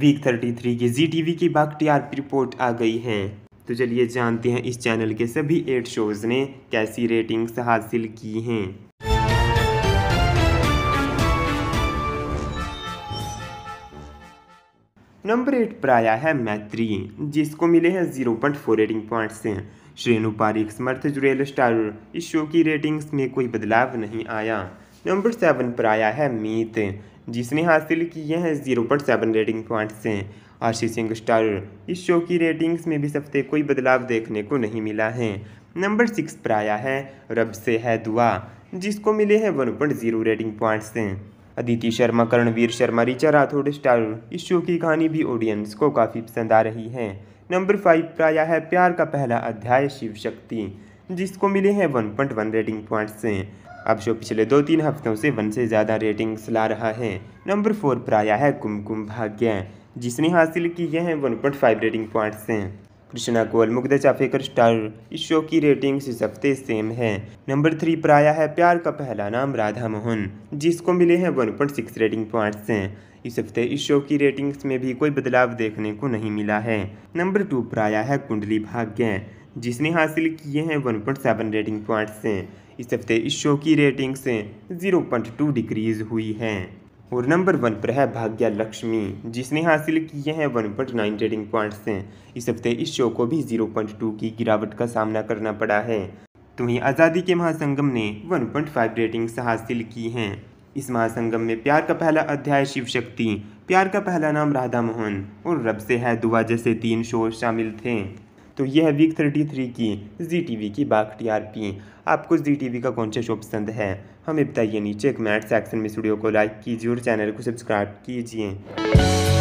week 33 की G T की बाग TRP report आ गई है तो चलिए जानते हैं इस चैनल के सभी एट शोज़ ने कैसी रेटिंग्स हासिल की हैं नंबर एट पर आया है मैत्री जिसको मिले हैं zero point four rating point से श्रेणु पारिक समर्थ जुरेल स्टार इस शो की रेटिंग्स में कोई बदलाव नहीं आया नंबर सेवन पर आया है मीत जिसने हासिल की है zero point seven rating point से आशीष सिंह स्टार इस शो की रेटिंग्स में भी सबसे कोई बदलाव देखने को नहीं मिला है नंबर सिक्स पर आया है रब से है दुआ जिसको मिले हैं one point zero rating point से अदिति शर्मा करणवीर शर्मा रिचा राठौड़ स्टार इस शो की कहानी भी ऑडियंस को काफ़ी पसंद आ रही है नंबर फाइव पर आया है प्यार का पहला अध्याय शिव शक्ति जिसको मिले हैं one point one rating point से अब शो पिछले दो तीन हफ्तों से वन से ज़्यादा रेटिंग्स ला रहा है नंबर फोर पर आया है कुमकुम भाग्य जिसने हासिल किए हैं फाइव रेटिंग पॉइंट्स हैं कृष्णा कोल मुग्धा चाफेकर स्टार इस शो की रेटिंग इस हफ्ते सेम है नंबर थ्री पर आया है प्यार का पहला नाम राधा मोहन जिसको मिले हैं one point six rating points हैं इस हफ्ते इस शो की रेटिंग्स में भी कोई बदलाव देखने को नहीं मिला है नंबर टू पर आया है कुंडली भाग्य जिसने हासिल किए हैं one point seven rating points हैं इस हफ्ते इस शो की रेटिंग से 0.2 डिक्रीज हुई हैं और नंबर वन पर है भाग्या लक्ष्मी जिसने हासिल किए हैं one point nine rating points से इस हफ्ते इस शो को भी 0.2 की गिरावट का सामना करना पड़ा है तो वहीं आज़ादी के महासंगम ने 1.5 रेटिंग्स हासिल की हैं इस महासंगम में प्यार का पहला अध्याय शिव शक्ति प्यार का पहला नाम राधा मोहन और रब से है दुआ जैसे तीन शो शामिल थे तो ये है वीक थर्टी थ्री की जी टी वी की बाघ टी आर पी आपको जी टी वी का कौन सा शो पसंद है हमें बताइए नीचे कमेंट सेक्शन में स्टूडियो को लाइक कीजिए और चैनल को सब्सक्राइब कीजिए